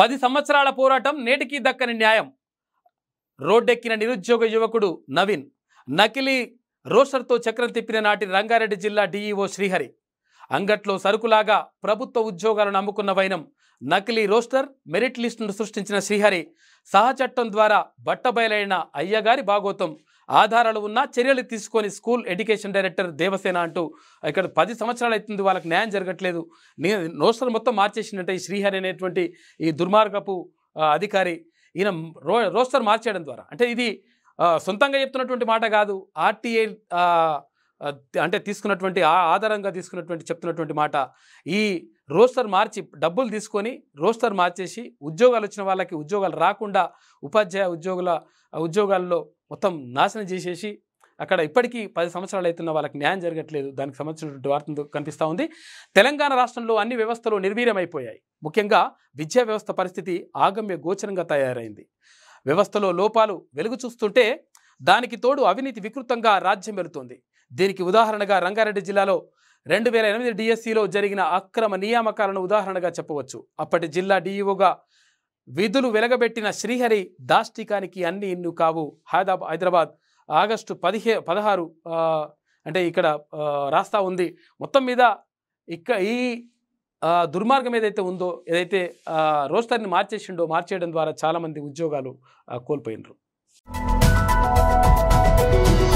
పది సంవత్సరాల పోరాటం నేటికి దక్కని న్యాయం రోడ్డెక్కిన నిరుద్యోగ యువకుడు నవీన్ నకిలీ రోషర్తో చక్రం తిప్పిన నాటి రంగారెడ్డి జిల్లా డీఈఓ శ్రీహరి అంగట్లో సరుకులాగా ప్రభుత్వ ఉద్యోగాలను అమ్ముకున్న వైనం నకిలీ రోస్టర్ మెరిట్ లిస్టును సృష్టించిన శ్రీహరి సహచట్టం ద్వారా బట్టబయలైన అయ్యగారి భాగోతం ఆధారాలు ఉన్నా చర్యలు తీసుకొని స్కూల్ ఎడ్యుకేషన్ డైరెక్టర్ దేవసేన అంటూ ఇక్కడ పది సంవత్సరాలు అవుతుంది వాళ్ళకి న్యాయం జరగట్లేదు నేను నోస్టర్ మొత్తం మార్చేసిందంటే ఈ శ్రీహరి అనేటువంటి ఈ దుర్మార్గపు అధికారి ఈయన రో రోస్టర్ మార్చేయడం ద్వారా అంటే ఇది సొంతంగా చెప్తున్నటువంటి మాట కాదు ఆర్టీఐ అంటే తీసుకున్నటువంటి ఆధారంగా తీసుకున్నటువంటి చెప్తున్నటువంటి మాట ఈ రోస్టర్ మార్చి డబ్బులు తీసుకొని రోస్టర్ మార్చేసి ఉద్యోగాలు వచ్చిన వాళ్ళకి ఉద్యోగాలు రాకుండా ఉపాధ్యాయ ఉద్యోగుల ఉద్యోగాల్లో మొత్తం నాశనం చేసేసి అక్కడ ఇప్పటికీ పది సంవత్సరాలు అవుతున్న వాళ్ళకి న్యాయం జరగట్లేదు దానికి సంబంధించినటువంటి వార్త కనిపిస్తూ ఉంది తెలంగాణ రాష్ట్రంలో అన్ని వ్యవస్థలు నిర్వీర్యమైపోయాయి ముఖ్యంగా విద్యా వ్యవస్థ పరిస్థితి ఆగమ్య గోచరంగా తయారైంది వ్యవస్థలో లోపాలు వెలుగు చూస్తుంటే దానికి తోడు అవినీతి వికృతంగా రాజ్యం వెళుతోంది దీనికి ఉదాహరణగా రంగారెడ్డి జిల్లాలో రెండు వేల ఎనిమిది డిఎస్సిలో జరిగిన అక్రమ నియామకాలను ఉదాహరణగా చెప్పవచ్చు అప్పటి జిల్లా డిఈఓగా విధులు వెలగబెట్టిన శ్రీహరి దాష్టికానికి అన్ని ఇన్ను కావు హైదరాబాద్ హైదరాబాద్ ఆగస్టు పదిహే పదహారు అంటే ఇక్కడ రాస్తా ఉంది మొత్తం మీద ఇక్క ఈ దుర్మార్గం ఏదైతే ఉందో ఏదైతే రోస్టర్ని మార్చేసిండో మార్చేయడం ద్వారా చాలామంది ఉద్యోగాలు కోల్పోయినరు